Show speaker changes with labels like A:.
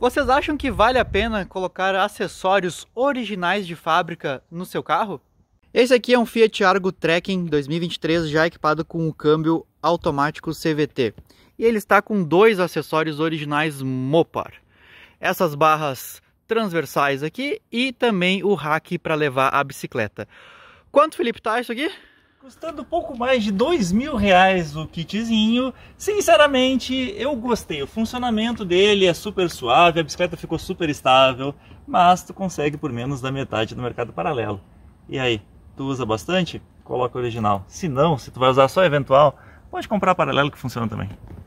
A: Vocês acham que vale a pena colocar acessórios originais de fábrica no seu carro? Esse aqui é um Fiat Argo Trekking 2023 já equipado com o câmbio automático CVT. E ele está com dois acessórios originais Mopar. Essas barras transversais aqui e também o rack para levar a bicicleta. Quanto, Felipe, tá isso aqui? Custando pouco mais de dois mil reais
B: o kitzinho, sinceramente eu gostei. O funcionamento dele é super suave, a bicicleta ficou super estável, mas tu consegue por menos da metade no mercado paralelo. E aí, tu usa bastante? Coloca original. Se não, se tu vai usar só eventual, pode comprar paralelo que funciona também.